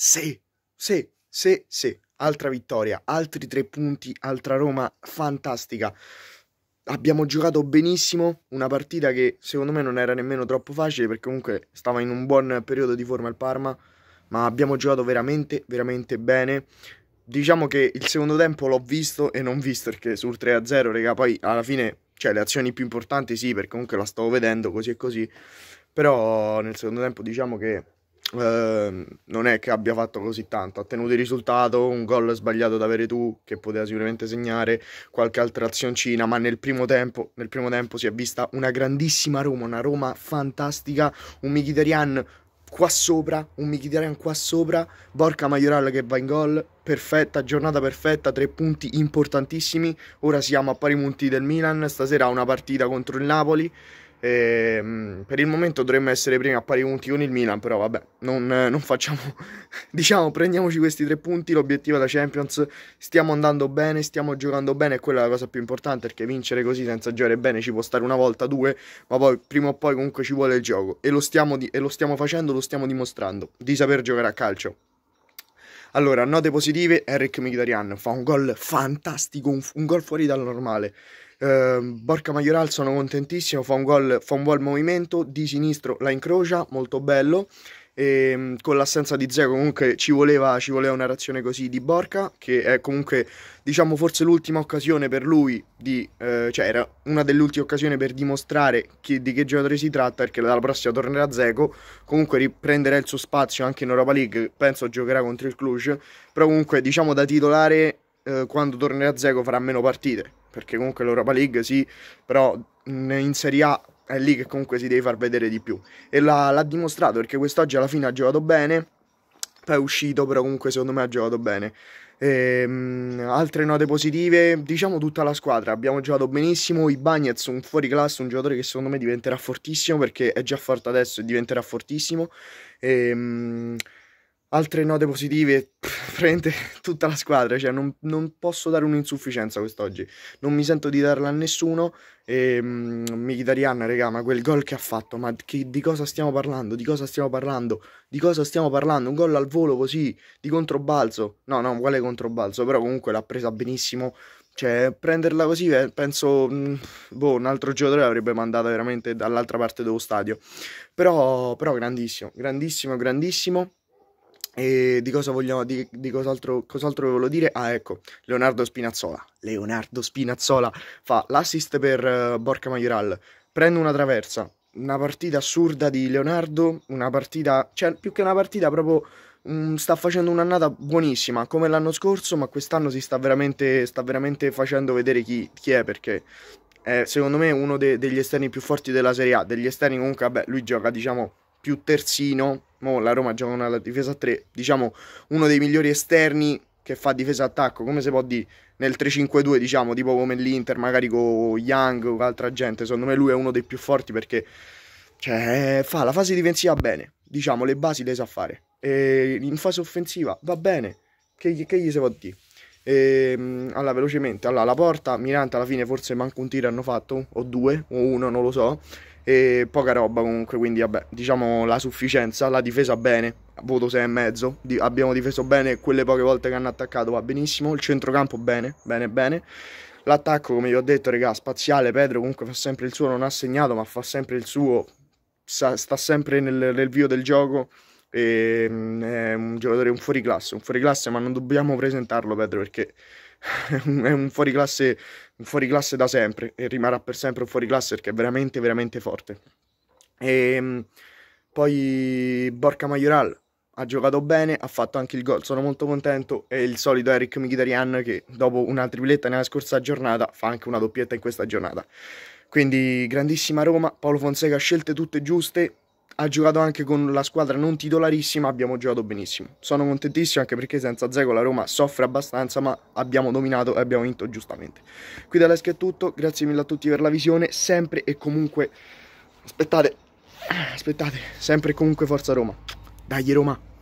Sì, sì, sì, sì. Altra vittoria, altri tre punti, altra Roma fantastica. Abbiamo giocato benissimo, una partita che secondo me non era nemmeno troppo facile perché comunque stava in un buon periodo di forma il Parma, ma abbiamo giocato veramente, veramente bene diciamo che il secondo tempo l'ho visto e non visto perché sul 3-0, raga, poi alla fine, cioè le azioni più importanti sì, perché comunque la stavo vedendo così e così, però nel secondo tempo diciamo che Ehm, non è che abbia fatto così tanto. Ha tenuto il risultato, un gol sbagliato da avere tu, che poteva sicuramente segnare qualche altra azioncina, ma nel primo tempo, nel primo tempo si è vista una grandissima Roma, una Roma fantastica, un Mkhitaryan qua sopra, un Mkhitaryan qua sopra, Borca Majoral che va in gol, perfetta, giornata perfetta, tre punti importantissimi, ora siamo a pari punti del Milan, stasera una partita contro il Napoli, e, ehm, per il momento dovremmo essere primi a pari punti con il Milan, però vabbè, non, non facciamo, diciamo, prendiamoci questi tre punti, l'obiettivo è la Champions, stiamo andando bene, stiamo giocando bene, e quella è la cosa più importante, perché vincere così senza giocare bene ci può stare una volta, due, ma poi prima o poi comunque ci vuole il gioco, e lo stiamo, di, e lo stiamo facendo, lo stiamo dimostrando, di saper giocare a calcio. Allora, note positive, Eric Mkhitaryan fa un gol fantastico, un, un gol fuori dal normale. Eh, Borca Majoral sono contentissimo, fa un gol, fa un buon movimento, di sinistro la incrocia, molto bello e ehm, con l'assenza di Zeko comunque ci voleva, ci voleva una reazione così di Borca che è comunque diciamo forse l'ultima occasione per lui di, eh, cioè era una delle ultime occasioni per dimostrare chi, di che giocatore si tratta perché dalla prossima tornerà Zeko comunque riprenderà il suo spazio anche in Europa League penso giocherà contro il Cluj però comunque diciamo da titolare eh, quando tornerà Zeko farà meno partite perché comunque l'Europa League sì però in Serie A è lì che comunque si deve far vedere di più. E l'ha, dimostrato perché quest'oggi alla fine ha giocato bene. Poi è uscito, però comunque secondo me ha giocato bene. E, ehm, mh, altre note positive, diciamo tutta la squadra. Abbiamo giocato benissimo. I Bagnets, un fuori fuoriclasse, un giocatore che secondo me diventerà fortissimo perché è già forte adesso e diventerà fortissimo. E, ehm, mh, altre note positive, praticamente tutta la squadra, cioè non, non posso dare un'insufficienza quest'oggi, non mi sento di darla a nessuno e ehm, mh, Mkhitaryan, raga, ma quel gol che ha fatto, ma che, di cosa stiamo parlando, di cosa stiamo parlando, di cosa stiamo parlando, un gol al volo così, di controbalzo, no no, quale controbalzo, però comunque l'ha presa benissimo, cioè prenderla così eh, penso mm, boh, un altro giocatore l'avrebbe mandata veramente dall'altra parte dello stadio però, però grandissimo grandissimo grandissimo e di cosa vogliamo, di, di cos'altro, cos'altro volevo dire? Ah, ecco, Leonardo Spinazzola. Leonardo Spinazzola fa l'assist per uh, eh, Borca Majoral. Prende una traversa, una partita assurda di Leonardo, una partita, cioè più che una partita proprio mh, mm, sta facendo un'annata buonissima come l'anno scorso, ma quest'anno si sta veramente, sta veramente facendo vedere chi, chi è perché è secondo me uno de- degli esterni più forti della Serie A, degli esterni comunque, vabbè, lui gioca diciamo più terzino. Mo la Roma gioca una difesa 3, diciamo uno dei migliori esterni che fa difesa attacco, come se può dire nel 3-5-2, diciamo, tipo come l'Inter, magari con Young o altra gente. Secondo me lui è uno dei più forti perché cioè, fa la fase difensiva bene, diciamo, le basi le sa fare. E in fase offensiva va bene. Che, che gli si può dire? E, ehm, allora, velocemente, allora, la porta, Mirante alla fine forse manco un tiro hanno fatto, o due, o uno, non lo so e poca roba comunque, quindi vabbè, diciamo la sufficienza, la difesa bene, voto 6,5, Di- abbiamo difeso bene quelle poche volte che hanno attaccato, va benissimo, il centrocampo bene, bene, bene. L'attacco, come vi ho detto, regà, spaziale, Pedro comunque fa sempre il suo, non ha segnato, ma fa sempre il suo, sta, sta sempre nel, nel vio del gioco, e, mm, è un giocatore, un fuoriclasse, un fuoriclasse, ma non dobbiamo presentarlo Pedro perché è un fuoriclasse, un fuoriclasse da sempre e rimarrà per sempre un fuoriclasse perché è veramente, veramente forte. E ehm, poi Borca Majoral ha giocato bene, ha fatto anche il gol, sono molto contento. E il solito Eric Mkhitaryan che dopo una tripletta nella scorsa giornata fa anche una doppietta in questa giornata. Quindi grandissima Roma, Paolo Fonseca scelte tutte giuste, ha giocato anche con la squadra non titolarissima, abbiamo giocato benissimo. Sono contentissimo anche perché senza Zego la Roma soffre abbastanza, ma abbiamo dominato e abbiamo vinto giustamente. Qui da Lesca è tutto, grazie mille a tutti per la visione, sempre e comunque... Aspettate, aspettate, sempre e comunque Forza Roma. Dai Roma!